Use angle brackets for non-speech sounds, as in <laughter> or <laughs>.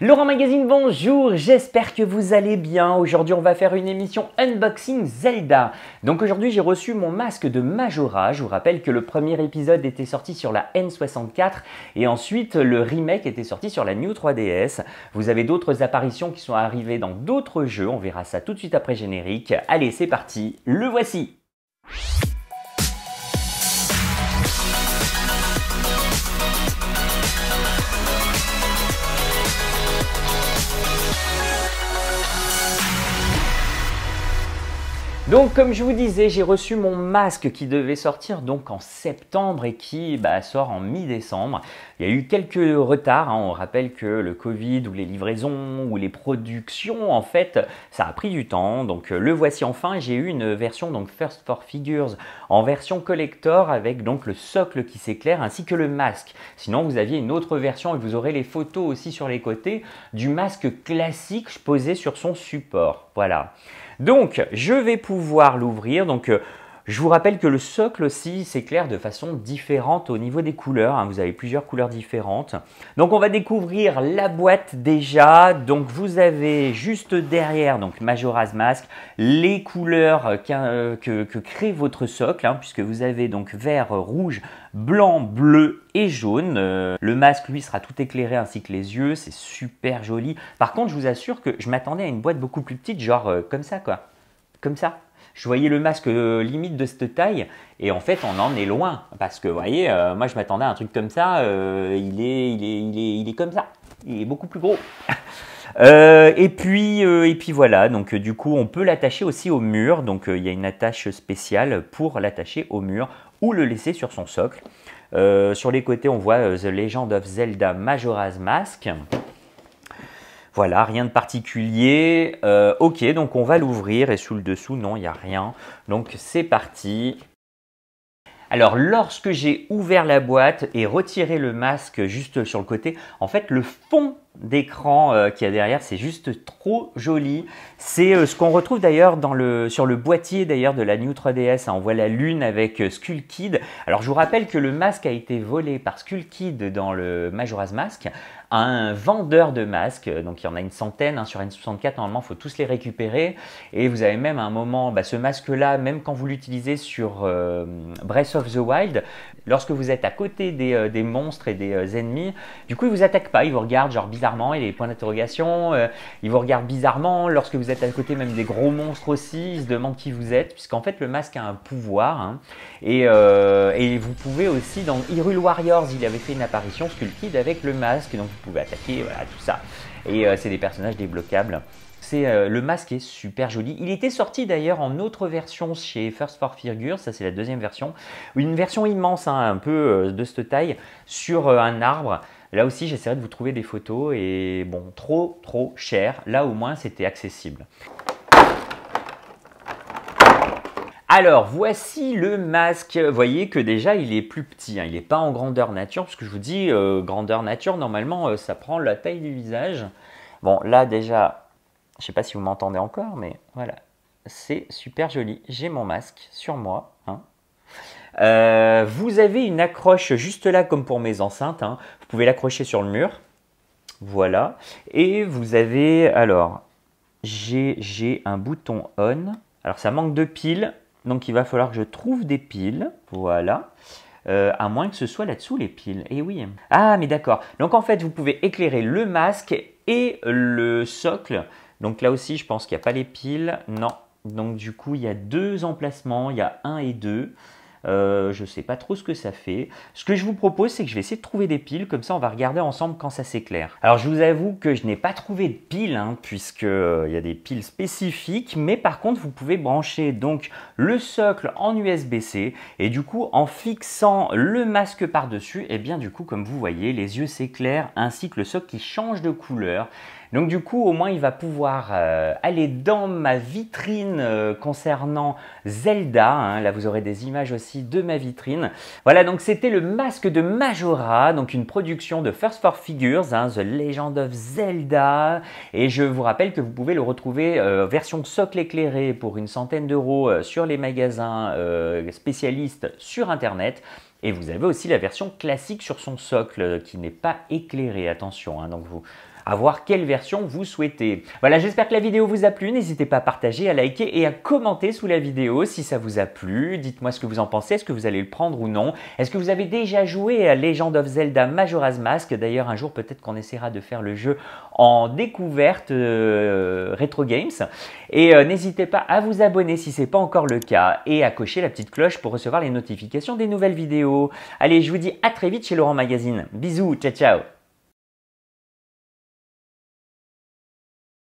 Laurent Magazine, bonjour, j'espère que vous allez bien. Aujourd'hui, on va faire une émission Unboxing Zelda. Donc aujourd'hui, j'ai reçu mon masque de Majora. Je vous rappelle que le premier épisode était sorti sur la N64 et ensuite le remake était sorti sur la New 3DS. Vous avez d'autres apparitions qui sont arrivées dans d'autres jeux, on verra ça tout de suite après générique. Allez, c'est parti, le voici. Donc comme je vous disais, j'ai reçu mon masque qui devait sortir donc en septembre et qui bah, sort en mi-décembre. Il y a eu quelques retards, hein. on rappelle que le Covid ou les livraisons ou les productions, en fait, ça a pris du temps. Donc euh, le voici enfin, j'ai eu une version donc First for Figures en version collector avec donc le socle qui s'éclaire ainsi que le masque. Sinon vous aviez une autre version et vous aurez les photos aussi sur les côtés du masque classique posé sur son support. Voilà. Donc, je vais pouvoir l'ouvrir. Donc, euh, je vous rappelle que le socle aussi s'éclaire de façon différente au niveau des couleurs. Hein. Vous avez plusieurs couleurs différentes. Donc on va découvrir la boîte déjà. Donc vous avez juste derrière, donc Majora's Mask, les couleurs euh, que, crée votre socle, hein, puisque vous avez donc vert, rouge, blanc, bleu et jaune. Euh, le masque, lui, sera tout éclairé ainsi que les yeux. C'est super joli. Par contre, je vous assure que je m'attendais à une boîte beaucoup plus petite, genre euh, comme ça, quoi comme ça. Je voyais le masque euh, limite de cette taille et en fait on en est loin parce que vous voyez, euh, moi je m'attendais à un truc comme ça, euh, il, est, il, est, il, est, il est comme ça, il est beaucoup plus gros. <laughs> et, puis, et puis voilà, donc du coup on peut l'attacher aussi au mur, donc il y a une attache spéciale pour l'attacher au mur ou le laisser sur son socle. sur les côtés on voit The Legend of Zelda Majora's Mask. Voilà, rien de particulier. Euh, ok, donc on va l'ouvrir et sous le dessous, non, il n'y a rien. Donc c'est parti. Alors lorsque j'ai ouvert la boîte et retiré le masque juste sur le côté, en fait le fond d'écran qui euh, qu'il y a derrière, c'est juste trop joli. C'est euh, ce qu'on retrouve d'ailleurs le, sur le boîtier d'ailleurs de la New 3DS. Hein. On voit la lune avec euh, Skull Kid. Alors je vous rappelle que le masque a été volé par Skull Kid dans le Majora's Mask un vendeur de masques. Donc il y en a une centaine hein. sur N64. Normalement, il faut tous les récupérer. Et vous avez même à un moment, bah, ce masque-là, même quand vous l'utilisez sur Breath of the Wild, lorsque vous êtes à côté des, monstres et des ennemis, du coup, ils vous attaquent pas. Ils vous regardent genre bizarrement, a les points d'interrogation, euh, il vous regarde bizarrement. Lorsque vous êtes à côté même des gros monstres aussi, ils se demandent qui vous êtes, puisqu'en fait le masque a un pouvoir. Hein. Euh, et, vous pouvez aussi, dans Hyrule Warriors, il avait fait une apparition Skull avec le masque, donc vous pouvez attaquer, voilà, tout ça. Et euh, c'est des personnages débloquables. le masque est super joli. Il était sorti d'ailleurs en autre version chez First for Figure, ça c'est la deuxième version, une version immense, hein, un peu de cette taille, sur un arbre. Là aussi, j'essaierai de vous trouver des photos et bon, trop, trop cher. Là, au moins, c'était accessible. Alors, voici le masque. Vous voyez que déjà, il est plus petit. Hein. Il n'est pas en grandeur nature, parce que je vous dis, euh, grandeur nature, normalement, euh, ça prend la taille du visage. Bon, là, déjà, je ne sais pas si vous m'entendez encore, mais voilà. C'est super joli. J'ai mon masque sur moi. Hein. Euh, vous avez une accroche juste là comme pour mes enceintes. Hein pouvez l'accrocher sur le mur. Voilà. Et vous avez, alors, j'ai un bouton on. Alors, ça manque de piles. Donc, il va falloir que je trouve des piles. Voilà. Euh, à moins que ce soit là-dessous les piles. Et eh oui. Ah, mais d'accord. Donc, en fait, vous pouvez éclairer le masque et le socle. Donc, là aussi, je pense qu'il n'y a pas les piles. Non. Donc, du coup, il y a deux emplacements. Il y a un et deux. Euh, je ne sais pas trop ce que ça fait. Ce que je vous propose, c'est que je vais essayer de trouver des piles. Comme ça, on va regarder ensemble quand ça s'éclaire. Alors, je vous avoue que je n'ai pas trouvé de piles, hein, puisqu'il euh, y a des piles spécifiques. Mais par contre, vous pouvez brancher donc le socle en USB-C. Et du coup, en fixant le masque par-dessus, et eh bien du coup, comme vous voyez, les yeux s'éclairent, ainsi que le socle qui change de couleur. Donc du coup, au moins, il va pouvoir euh, aller dans ma vitrine euh, concernant Zelda. Hein. Là, vous aurez des images aussi de ma vitrine. Voilà, donc c'était le masque de Majora, donc une production de First Four Figures, hein, The Legend of Zelda. Et je vous rappelle que vous pouvez le retrouver euh, version socle éclairé pour une centaine d'euros sur les magasins spécialistes sur Internet. Et vous avez aussi la version classique sur son socle qui n'est pas éclairé. attention. Hein. donc vous, à voir quelle version vous souhaitez. Voilà, j'espère que la vidéo vous a plu. N'hésitez pas à partager, à liker et à commenter sous la vidéo si ça vous a plu. Dites-moi ce que vous en pensez, est-ce que vous allez le prendre ou non. Est-ce que vous avez déjà joué à Legend of Zelda Majora's Mask D'ailleurs, un jour, peut-être qu'on essaiera de faire le jeu en découverte euh, Retro Games. Et euh, n'hésitez pas à vous abonner si ce n'est pas encore le cas et à cocher la petite cloche pour recevoir les notifications des nouvelles vidéos. Allez, je vous dis à très vite chez Laurent Magazine. Bisous, ciao ciao